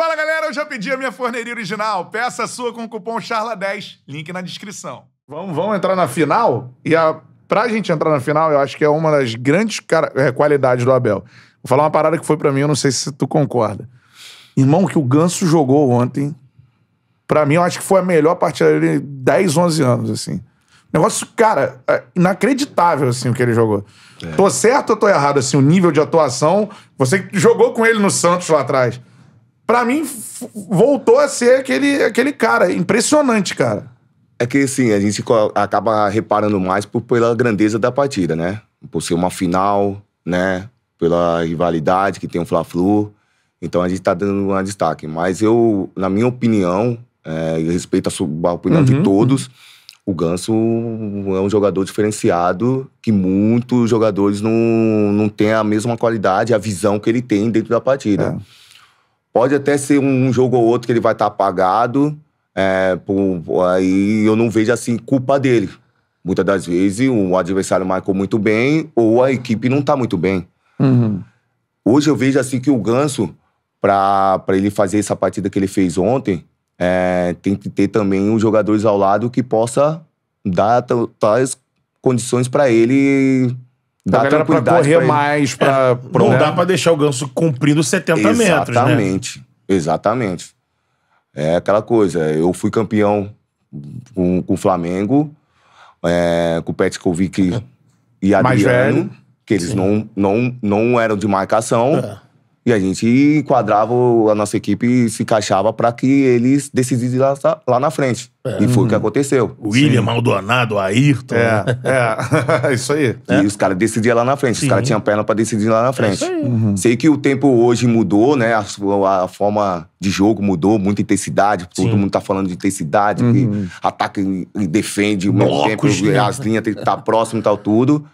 Fala galera, eu já pedi a minha forneria original. Peça a sua com o cupom CHARLA10, link na descrição. Vamos, vamos entrar na final? E a, pra gente entrar na final, eu acho que é uma das grandes é, qualidades do Abel. Vou falar uma parada que foi para mim, eu não sei se tu concorda. Irmão, que o Ganso jogou ontem, para mim eu acho que foi a melhor partida dele em 10, 11 anos, assim. Negócio, cara, é inacreditável, assim, o que ele jogou. É. Tô certo ou tô errado, assim, o nível de atuação? Você jogou com ele no Santos lá atrás. Pra mim, voltou a ser aquele, aquele cara. Impressionante, cara. É que, assim, a gente acaba reparando mais por, pela grandeza da partida, né? Por ser uma final, né? Pela rivalidade que tem o Fla-Flu. Então a gente tá dando um destaque. Mas eu, na minha opinião, é, respeito a, a opinião uhum. de todos, o Ganso é um jogador diferenciado que muitos jogadores não, não têm a mesma qualidade, a visão que ele tem dentro da partida. É. Pode até ser um jogo ou outro que ele vai estar tá apagado, é, aí eu não vejo assim culpa dele. Muitas das vezes o adversário marcou muito bem ou a equipe não está muito bem. Uhum. Hoje eu vejo assim que o Ganso, para ele fazer essa partida que ele fez ontem, é, tem que ter também os jogadores ao lado que possa dar tais condições para ele Dá então pra correr pra mais, pra... É, não né? dá pra deixar o ganso cumprindo 70 exatamente, metros, né? Exatamente, exatamente. É aquela coisa, eu fui campeão com, com o Flamengo, é, com o Petkovic e Adriano, que eles não, não, não eram de marcação. É. E a gente enquadrava a nossa equipe se encaixava para que eles decidissem lá, lá na frente. É. E foi o que uhum. aconteceu. William, Sim. Maldonado, Ayrton. É, é. isso aí. E é. os caras decidiam lá na frente. Sim. Os caras tinham perna para decidir lá na é frente. É uhum. Sei que o tempo hoje mudou, né? A, a, forma de jogo mudou, muita intensidade. Sim. Todo mundo tá falando de intensidade, uhum. que ataca e defende, o meu tempo, né? as linhas tem que estar tá próximo e tal, tudo.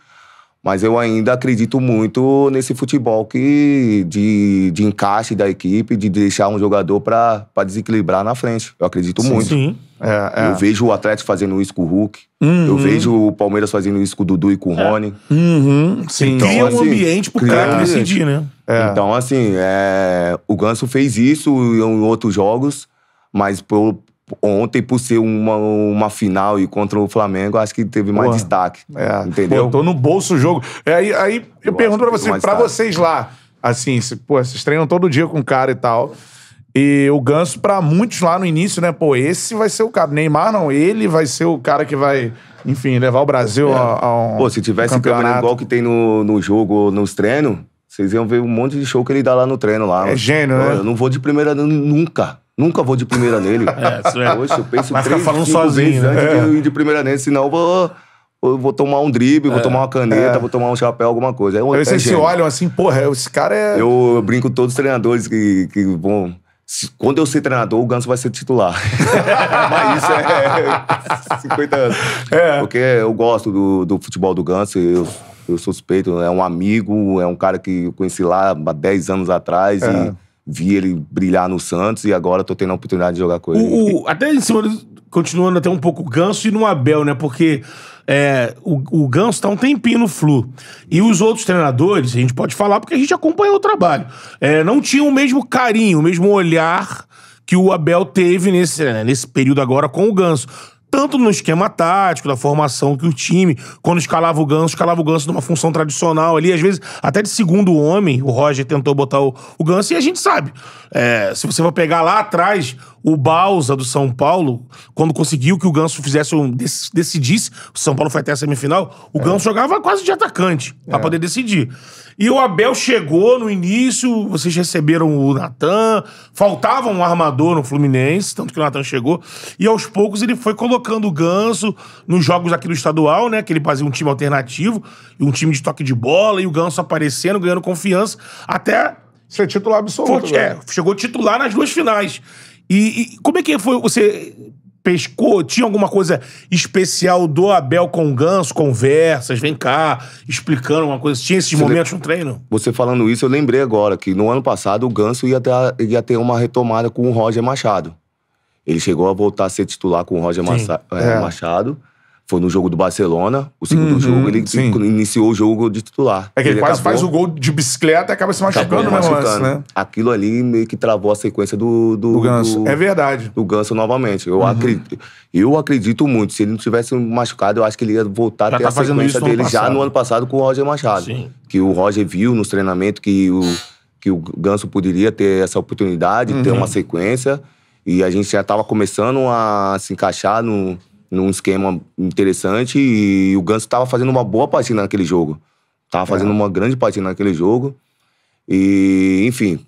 Mas eu ainda acredito muito nesse futebol que de, de encaixe da equipe, de deixar um jogador para desequilibrar na frente. Eu acredito sim, muito. Sim. É, é. Eu vejo o Atlético fazendo isso com o Hulk. Uhum. Eu vejo o Palmeiras fazendo isso com o Dudu e com o é. Uhum. Sim. Então, cria assim, um ambiente pro cara decidir, né? É. Então, assim, é o Ganso fez isso em outros jogos, mas por, ontem, por ser uma, uma final e contra o Flamengo, acho que teve mais Porra. destaque. É. Entendeu? tô no bolso o jogo. É, aí, aí eu, eu pergunto pra, você, pra vocês lá, assim, se, pô, vocês treinam todo dia com o cara e tal. E o Ganso, pra muitos lá no início, né? Pô, esse vai ser o cara. Neymar não, ele vai ser o cara que vai, enfim, levar o Brasil é. a, a um. Pô, se tivesse um câmera igual que tem no, no jogo, nos treinos, vocês iam ver um monte de show que ele dá lá no treino lá. É gênio, né? Eu não vou de primeira nunca. Nunca vou de primeira nele. é, isso é. Poxa, eu penso Mas três, falando sozinho, né? antes é. de eu ir de primeira nele, senão eu vou eu vou tomar um drible, é, vou tomar uma caneta, é. vou tomar um chapéu, alguma coisa. É, eu, é vocês se olham assim, porra, esse cara é. Eu, eu brinco com todos os treinadores que, que vão quando eu ser treinador, o Ganso vai ser titular. Mas isso é 50 é anos. É. Porque eu gosto do, do futebol do Ganso, eu, eu suspeito, é um amigo, é um cara que eu conheci lá há 10 anos atrás é. e vi ele brilhar no Santos e agora tô tendo a oportunidade de jogar com ele. O, o, até em cima continuando até um pouco o Ganso e no Abel, né? Porque é, o, o Ganso tá um tempinho no Flu. E os outros treinadores, a gente pode falar porque a gente acompanhou o trabalho, é, não tinham o mesmo carinho, o mesmo olhar que o Abel teve nesse, né, nesse período agora com o Ganso tanto no esquema tático, da formação que o time, quando escalava o Ganso, escalava o Ganso numa função tradicional ali, às vezes até de segundo homem, o Roger tentou botar o, o Ganso, e a gente sabe, é, se você for pegar lá atrás, o Balsa do São Paulo, quando conseguiu que o Ganso fizesse um, decidisse, o São Paulo foi até a semifinal, o é. Ganso jogava quase de atacante para é. poder decidir. E o Abel chegou no início, vocês receberam o Natan, faltava um armador no Fluminense, tanto que o Natan chegou, e aos poucos ele foi colocando o Ganso nos jogos aqui do estadual, né, que ele fazia um time alternativo, um time de toque de bola, e o Ganso aparecendo, ganhando confiança, até... Ser titular absoluto. Foi, é, né? chegou titular nas duas finais. E, e como é que foi? Você pescou? Tinha alguma coisa especial do Abel com o Ganso? Conversas, vem cá, explicando alguma coisa? Tinha esses você momentos le... no treino? Você falando isso, eu lembrei agora que no ano passado o Ganso ia ter, ia ter uma retomada com o Roger Machado. Ele chegou a voltar a ser titular com o Roger eh, é. Machado. Machado foi no jogo do Barcelona, o segundo uhum, jogo, ele sim. iniciou o jogo de titular. É que ele, ele quase acabou, faz o gol de bicicleta e acaba se machucando, né, acabou machucando. né? Aquilo ali meio que travou a sequência do... Do, do Ganso, do, é verdade. Do Ganso novamente. Eu, uhum. acredito, eu acredito muito. Se ele não tivesse machucado, eu acho que ele ia voltar já a ter tá a sequência dele já no ano passado com o Roger Machado. Sim. Que o Roger viu nos treinamentos que o, que o Ganso poderia ter essa oportunidade, uhum. ter uma sequência. E a gente já estava começando a se encaixar no num esquema interessante e o Ganso estava fazendo uma boa partida naquele jogo. Estava fazendo é. uma grande partida naquele jogo. E, enfim,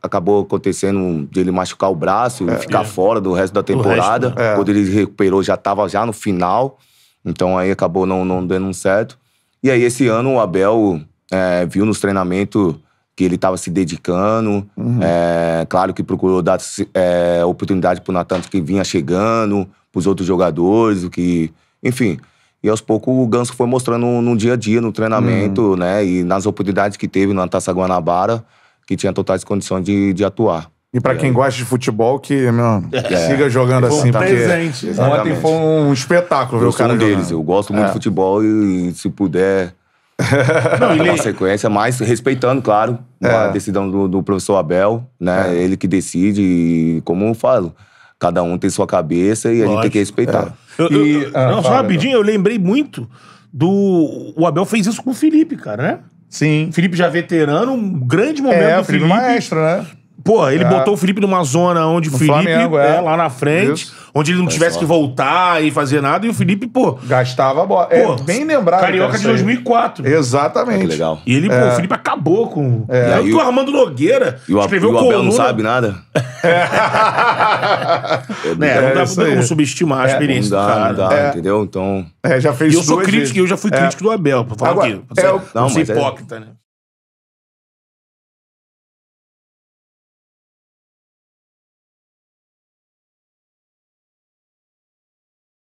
acabou acontecendo de ele machucar o braço é. e ficar é. fora do resto da temporada. Resto, né? Quando ele recuperou, já estava já no final. Então aí acabou não, não dando certo. E aí, esse ano, o Abel é, viu nos treinamentos que ele estava se dedicando. Uhum. É, claro que procurou dar é, oportunidade para o Natan que vinha chegando, para os outros jogadores, o que. Enfim. E aos poucos o Ganso foi mostrando no dia a dia, no treinamento, uhum. né? E nas oportunidades que teve na Taça Guanabara, que tinha totais condições de, de atuar. E para é. quem gosta de futebol, que meu, é. siga jogando foi assim. Um porque... presente. Ontem foi um espetáculo ver o cara um deles. Jogando. Eu gosto muito é. de futebol e, e se puder Não, ele... uma sequência, mas respeitando, claro, é. a decisão do, do, professor Abel, né? É. Ele que decide, e como eu falo, cada um tem sua cabeça e Lógico. a gente tem que respeitar. É. Eu, eu, e... ah, não, fala, só rapidinho, não. eu lembrei muito do. O Abel fez isso com o Felipe, cara, né? Sim. Felipe já veterano, um grande momento é, do Felipe. É Felipe maestro, né? Pô, ele é. botou o Felipe numa zona onde o Felipe Flamengo, é. é. lá na frente, Isso. onde ele não é tivesse só. que voltar e fazer nada, e o Felipe, pô. Gastava a bola. É pô, é, bem lembrado. Carioca de 2004. Exatamente. Ah, que legal. E ele, pô, é. o Felipe acabou com. É. E aí, o Armando Nogueira e o, escreveu o Abel não sabe nada. é, não dá pra como subestimar a experiência não dá, do cara. Não dá, né? entendeu? Então. É, já fez e eu sou crítico, eu já fui crítico do Abel, pra falar aqui. Não, não ser hipócrita, né?